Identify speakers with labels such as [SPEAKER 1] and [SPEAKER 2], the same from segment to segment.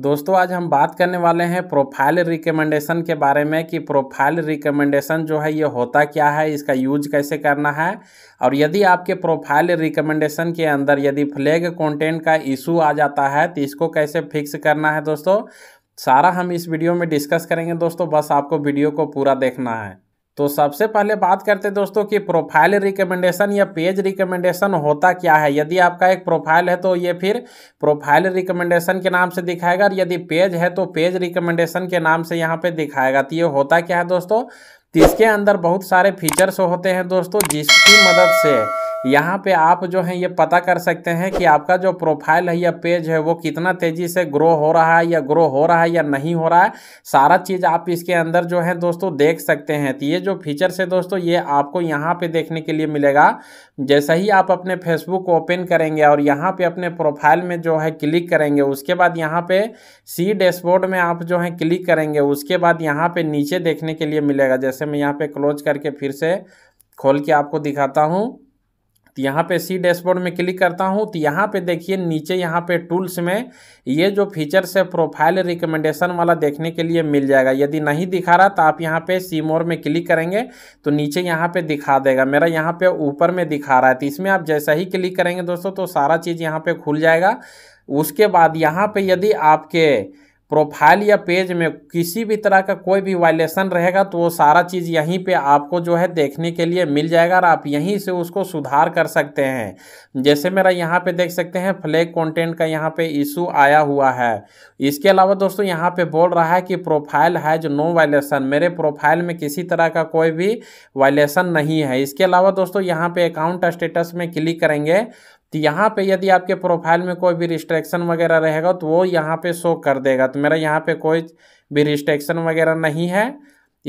[SPEAKER 1] दोस्तों आज हम बात करने वाले हैं प्रोफाइल रिकमेंडेशन के बारे में कि प्रोफाइल रिकमेंडेशन जो है ये होता क्या है इसका यूज कैसे करना है और यदि आपके प्रोफाइल रिकमेंडेशन के अंदर यदि फ्लैग कंटेंट का इशू आ जाता है तो इसको कैसे फिक्स करना है दोस्तों सारा हम इस वीडियो में डिस्कस करेंगे दोस्तों बस आपको वीडियो को पूरा देखना है तो सबसे पहले बात करते हैं दोस्तों कि प्रोफाइल रिकमेंडेशन या पेज रिकमेंडेशन होता क्या है यदि आपका एक प्रोफाइल है तो ये फिर प्रोफाइल रिकमेंडेशन के नाम से दिखाएगा और यदि पेज है तो पेज रिकमेंडेशन के नाम से यहाँ पे दिखाएगा तो ये होता क्या है दोस्तों तो इसके अंदर बहुत सारे फीचर्स होते हैं दोस्तों जिसकी मदद से यहाँ पे आप जो है ये पता कर सकते हैं कि आपका जो प्रोफाइल है या पेज है वो कितना तेज़ी से ग्रो हो रहा है या ग्रो हो रहा है या नहीं हो रहा है सारा चीज़ आप इसके अंदर जो है दोस्तों देख सकते हैं तो ये जो फीचर्स है दोस्तों ये आपको यहाँ पे देखने के लिए मिलेगा जैसे ही आप अपने फेसबुक ओपन करेंगे और यहाँ पे अपने प्रोफाइल में जो है क्लिक करेंगे उसके बाद यहाँ पे सी डैशबोर्ड में आप जो है क्लिक करेंगे उसके बाद यहाँ पे नीचे देखने के लिए मिलेगा जैसे मैं यहाँ पे क्लोज करके फिर से खोल के आपको दिखाता हूँ तो यहाँ पे सी डैशबोर्ड में क्लिक करता हूँ तो यहाँ पे देखिए नीचे यहाँ पे टूल्स में ये जो फीचर्स है प्रोफाइल रिकमेंडेशन वाला देखने के लिए मिल जाएगा यदि नहीं दिखा रहा तो आप यहाँ पे सी मोर में क्लिक करेंगे तो नीचे यहाँ पे दिखा देगा मेरा यहाँ पे ऊपर में दिखा रहा है तो इसमें आप जैसा ही क्लिक करेंगे दोस्तों तो सारा चीज़ यहाँ पर खुल जाएगा उसके बाद यहाँ पर यदि आपके प्रोफाइल या पेज में किसी भी तरह का कोई भी वायलेशन रहेगा तो वो सारा चीज़ यहीं पे आपको जो है देखने के लिए मिल जाएगा और आप यहीं से उसको सुधार कर सकते हैं जैसे मेरा यहाँ पे देख सकते हैं फ्लैग कंटेंट का यहाँ पे इशू आया हुआ है इसके अलावा दोस्तों यहाँ पे बोल रहा है कि प्रोफाइल है जो नो वायलेशन मेरे प्रोफाइल में किसी तरह का कोई भी वायलेशन नहीं है इसके अलावा दोस्तों यहाँ पर अकाउंट स्टेटस में क्लिक करेंगे तो यहाँ पे यदि आपके प्रोफाइल में कोई भी रिस्ट्रिक्शन वगैरह रहेगा तो वो यहाँ पे शो कर देगा तो मेरा यहाँ पे कोई भी रिस्ट्रिक्शन वगैरह नहीं है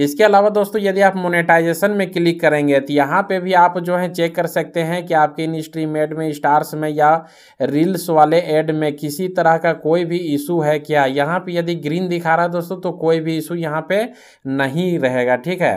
[SPEAKER 1] इसके अलावा दोस्तों यदि आप मोनेटाइजेशन में क्लिक करेंगे तो यहाँ पे भी आप जो है चेक कर सकते हैं कि आपके इन स्ट्रीम एड में स्टार्स में या रील्स वाले एड में किसी तरह का कोई भी इशू है क्या यहाँ पे यदि ग्रीन दिखा रहा है दोस्तों तो कोई भी इशू यहाँ पे नहीं रहेगा ठीक है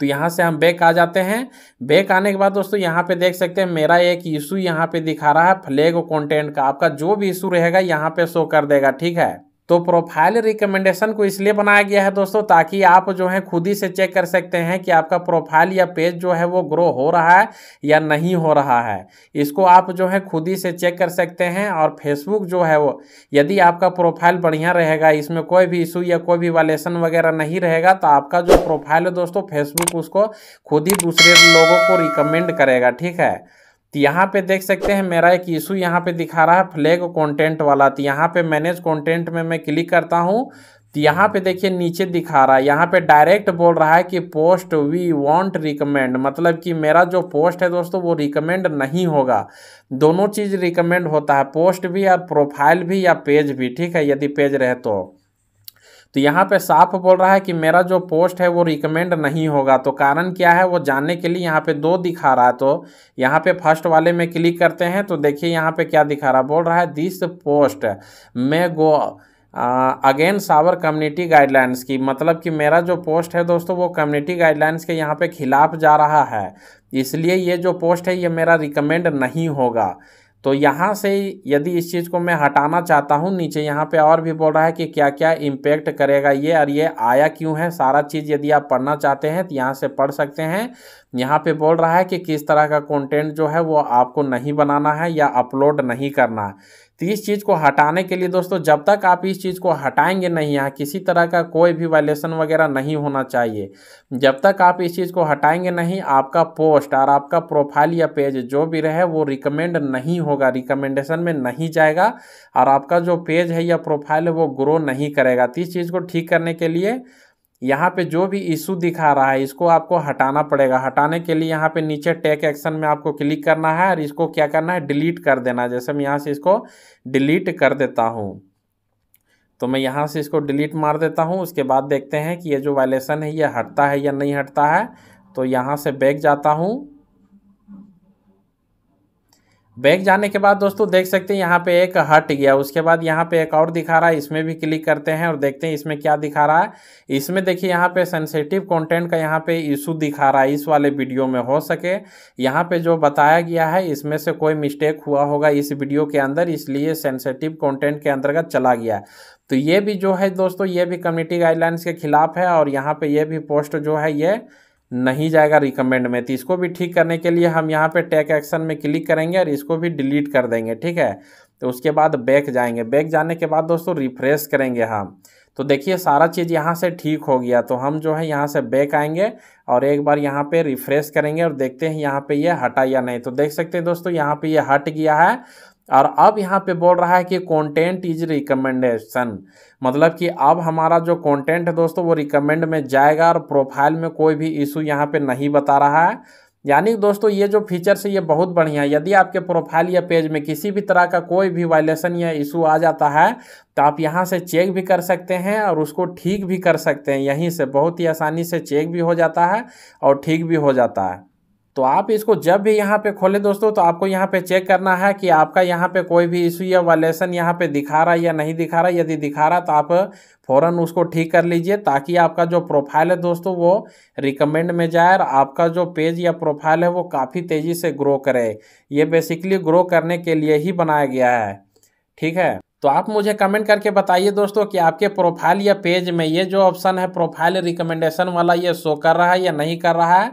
[SPEAKER 1] तो यहाँ से हम बैक आ जाते हैं बैक आने के बाद दोस्तों यहाँ पे देख सकते हैं मेरा एक इशू यहाँ पे दिखा रहा है फ्लैग और कंटेंट का आपका जो भी इशू रहेगा यहाँ पे शो कर देगा ठीक है तो प्रोफाइल रिकमेंडेशन को इसलिए बनाया गया है दोस्तों ताकि आप जो है खुद ही से चेक कर सकते हैं कि आपका प्रोफाइल या पेज जो है वो ग्रो हो रहा है या नहीं हो रहा है इसको आप जो है खुद ही से चेक कर सकते हैं और फेसबुक जो है वो यदि आपका प्रोफाइल बढ़िया रहेगा इसमें कोई भी इशू या कोई भी वायलेशन वगैरह नहीं रहेगा तो आपका जो प्रोफाइल है दोस्तों फेसबुक उसको खुद ही दूसरे लोगों को रिकमेंड करेगा ठीक है तो यहाँ पे देख सकते हैं मेरा एक इशू यहाँ पे दिखा रहा है फ्लैग कंटेंट वाला तो यहाँ पे मैनेज कंटेंट में मैं क्लिक करता हूँ तो यहाँ पे देखिए नीचे दिखा रहा है यहाँ पे डायरेक्ट बोल रहा है कि पोस्ट वी वांट रिकमेंड मतलब कि मेरा जो पोस्ट है दोस्तों वो रिकमेंड नहीं होगा दोनों चीज़ रिकमेंड होता है पोस्ट भी और प्रोफाइल भी या पेज भी ठीक है यदि पेज रहे तो तो यहाँ पे हम्म। साफ बोल रहा है कि मेरा जो पोस्ट है वो रिकमेंड नहीं होगा तो कारण क्या है वो जानने के लिए यहाँ पे दो दिखा रहा है तो यहाँ पे फर्स्ट वाले में क्लिक करते हैं तो देखिए यहाँ पे क्या दिखा रहा बोल रहा है दिस पोस्ट में go against our community guidelines की मतलब कि मेरा जो पोस्ट है दोस्तों वो कम्युनिटी गाइडलाइंस के यहाँ पे खिलाफ जा रहा है इसलिए ये जो पोस्ट है ये मेरा रिकमेंड नहीं होगा तो यहाँ से यदि इस चीज़ को मैं हटाना चाहता हूँ नीचे यहाँ पे और भी बोल रहा है कि क्या क्या इम्पेक्ट करेगा ये और ये आया क्यों है सारा चीज़ यदि आप पढ़ना चाहते हैं तो यहाँ से पढ़ सकते हैं यहाँ पे बोल रहा है कि किस तरह का कंटेंट जो है वो आपको नहीं बनाना है या अपलोड नहीं करना है तो इस चीज़ को हटाने के लिए दोस्तों जब तक आप इस चीज़ को हटाएंगे नहीं यहाँ किसी तरह का कोई भी वायलेशन वगैरह नहीं होना चाहिए जब तक आप इस चीज़ को हटाएंगे नहीं आपका पोस्ट और आपका प्रोफाइल या पेज जो भी रहे वो रिकमेंड नहीं होगा रिकमेंडेशन में नहीं जाएगा और आपका जो पेज है या प्रोफाइल है वो ग्रो नहीं करेगा तो इस चीज़ को ठीक करने के लिए यहाँ पे जो भी इशू दिखा रहा है इसको आपको हटाना पड़ेगा हटाने के लिए यहाँ पे नीचे टेक एक्शन में आपको क्लिक करना है और इसको क्या करना है डिलीट कर देना जैसे मैं यहाँ से इसको डिलीट कर देता हूँ तो मैं यहाँ से इसको डिलीट मार देता हूँ उसके बाद देखते हैं कि ये जो वायलेशन है ये हटता है या नहीं हटता है तो यहाँ से बैग जाता हूँ बैग जाने के बाद दोस्तों देख सकते हैं यहाँ पे एक हट गया उसके बाद यहाँ पे एक और दिखा रहा है इसमें भी क्लिक करते हैं और देखते हैं इसमें क्या दिखा रहा है इसमें देखिए यहाँ पे सेंसेटिव कंटेंट का यहाँ पे इशू दिखा रहा है इस वाले वीडियो में हो सके यहाँ पे जो बताया गया है इसमें से कोई मिस्टेक हुआ होगा इस वीडियो के अंदर इसलिए सेंसेटिव कॉन्टेंट के अंतर्गत चला गया तो ये भी जो है दोस्तों ये भी कम्युनिटी गाइडलाइंस के खिलाफ है और यहाँ पर यह भी पोस्ट जो है ये नहीं जाएगा रिकमेंड में तो इसको भी ठीक करने के लिए हम यहाँ पे टैग एक्शन में क्लिक करेंगे और इसको भी डिलीट कर देंगे ठीक है तो उसके बाद बैक जाएंगे बैक जाने के बाद दोस्तों रिफ्रेश करेंगे हम तो देखिए सारा चीज़ यहाँ से ठीक हो गया तो हम जो है यहाँ से बैक आएंगे और एक बार यहाँ पे रिफ्रेश करेंगे और देखते हैं यहाँ पे ये यह हटा या नहीं तो देख सकते हैं दोस्तों यहाँ पे ये यह हट गया है और अब यहाँ पे बोल रहा है कि कंटेंट इज रिकमेंडेशन मतलब कि अब हमारा जो कंटेंट है दोस्तों वो रिकमेंड में जाएगा और प्रोफाइल में कोई भी इशू यहाँ पे नहीं बता रहा है यानी दोस्तों ये जो फीचर्स है ये बहुत बढ़िया है यदि आपके प्रोफाइल या पेज में किसी भी तरह का कोई भी वायलेशन या इशू आ जाता है तो आप यहाँ से चेक भी कर सकते हैं और उसको ठीक भी कर सकते हैं यहीं से बहुत ही आसानी से चेक भी हो जाता है और ठीक भी हो जाता है तो आप इसको जब भी यहाँ पे खोले दोस्तों तो आपको यहाँ पे चेक करना है कि आपका यहाँ पे कोई भी इशू या वायलेशन यहाँ पे दिखा रहा है या नहीं दिखा रहा यदि दिखा रहा तो आप फ़ौरन उसको ठीक कर लीजिए ताकि आपका जो प्रोफाइल है दोस्तों वो रिकमेंड में जाए और आपका जो पेज या प्रोफाइल है वो काफ़ी तेज़ी से ग्रो करे ये बेसिकली ग्रो करने के लिए ही बनाया गया है ठीक है तो आप मुझे कमेंट करके बताइए दोस्तों कि आपके प्रोफाइल या पेज में ये जो ऑप्शन है प्रोफाइल रिकमेंडेशन वाला ये शो कर रहा है या नहीं कर रहा है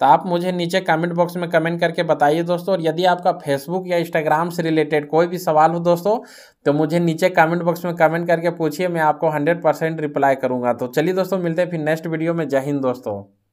[SPEAKER 1] तो आप मुझे नीचे कमेंट बॉक्स में कमेंट करके बताइए दोस्तों और यदि आपका फेसबुक या इंस्टाग्राम से रिलेटेड कोई भी सवाल हो दोस्तों तो मुझे नीचे कमेंट बॉक्स में कमेंट करके पूछिए मैं आपको हंड्रेड परसेंट रिप्लाई करूँगा तो चलिए दोस्तों मिलते हैं फिर नेक्स्ट वीडियो में जय हिंद दोस्तों